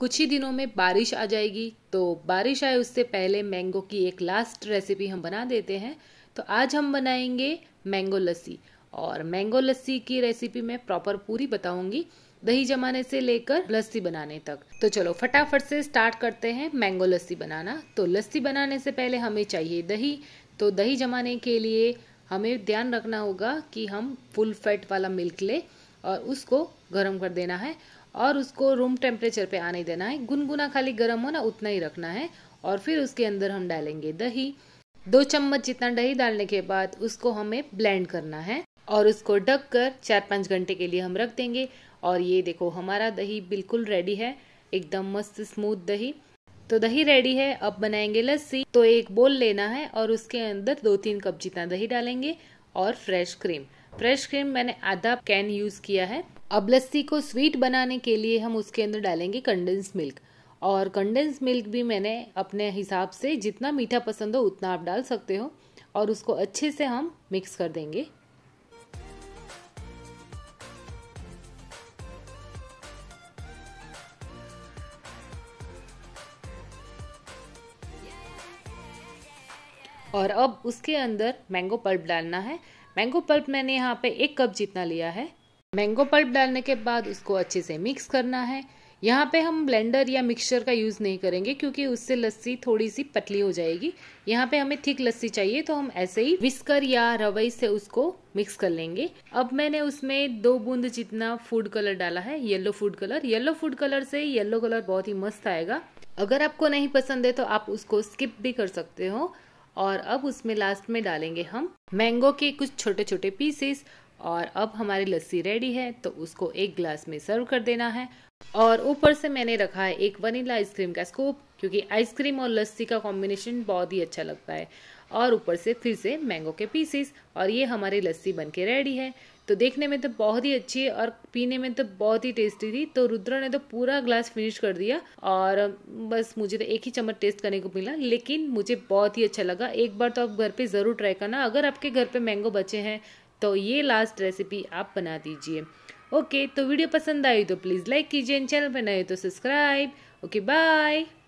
कुछ ही दिनों में बारिश आ जाएगी तो बारिश आए उससे पहले मैंगो की एक लास्ट रेसिपी हम बना देते हैं तो आज हम बनाएंगे मैंगो लस्सी और मैंगो लस्सी की रेसिपी मैं प्रॉपर पूरी बताऊंगी दही जमाने से लेकर लस्सी बनाने तक तो चलो फटाफट से स्टार्ट करते हैं मैंगो लस्सी बनाना तो लस्सी बनाने से पहले हमें चाहिए दही तो दही जमाने के लिए हमें ध्यान रखना होगा कि हम फुल फैट वाला मिल्क ले और उसको गर्म कर देना है और उसको रूम टेम्परेचर पे आने देना है गुनगुना खाली गर्म हो ना उतना ही रखना है और फिर उसके अंदर हम डालेंगे दही दो चम्मच जितना दही डालने के बाद उसको हमें ब्लेंड करना है और उसको ढक कर चार पाँच घंटे के लिए हम रख देंगे और ये देखो हमारा दही बिल्कुल रेडी है एकदम मस्त स्मूथ दही तो दही रेडी है अब बनाएंगे लस्सी तो एक बोल लेना है और उसके अंदर दो तीन कप जितना दही डालेंगे और फ्रेश क्रीम फ्रेश क्रीम मैंने आधा कैन यूज़ किया है अब लस्सी को स्वीट बनाने के लिए हम उसके अंदर डालेंगे कंडेंस मिल्क और कंडेंस मिल्क भी मैंने अपने हिसाब से जितना मीठा पसंद हो उतना आप डाल सकते हो और उसको अच्छे से हम मिक्स कर देंगे और अब उसके अंदर मैंगो पल्प डालना है मैंगो पल्प मैंने यहाँ पे एक कप जितना लिया है मैंगो पल्प डालने के बाद उसको अच्छे से मिक्स करना है यहाँ पे हम ब्लेंडर या मिक्सचर का यूज़ नहीं करेंगे क्योंकि उससे लस्सी थोड़ी सी पतली हो जाएगी यहाँ पे हमें थिक लस्सी चाहिए तो हम ऐसे ही विस्कर या रवई से उसको मिक्स कर लेंगे अब मैंने उसमें दो बूंद जितना फूड कलर डाला है yellow food colour yellow food colour से येलो कलर बहुत ही मस्त आएगा अगर आपको नहीं पसंद है तो आप उसको स्किप भी कर सकते हो और अब उसमें लास्ट में डालेंगे हम मैंगो के कुछ छोटे छोटे पीसेस और अब हमारी लस्सी रेडी है तो उसको एक ग्लास में सर्व कर देना है और ऊपर से मैंने रखा है एक वनीला आइसक्रीम का स्कोप क्योंकि आइसक्रीम और लस्सी का कॉम्बिनेशन बहुत ही अच्छा लगता है और ऊपर से फिर से मैंगो के पीसेस और ये हमारी लस्सी बन के रेडी है तो देखने में तो बहुत ही अच्छी और पीने में तो बहुत ही टेस्टी थी तो रुद्र ने तो पूरा ग्लास फिनिश कर दिया और बस मुझे तो एक ही चम्मच टेस्ट करने को मिला लेकिन मुझे बहुत ही अच्छा लगा एक बार तो आप घर पे ज़रूर ट्राई करना अगर आपके घर पे मैंगो बचे हैं तो ये लास्ट रेसिपी आप बना दीजिए ओके तो वीडियो पसंद आई तो प्लीज़ लाइक कीजिए चैनल पर नए तो सब्सक्राइब ओके बाय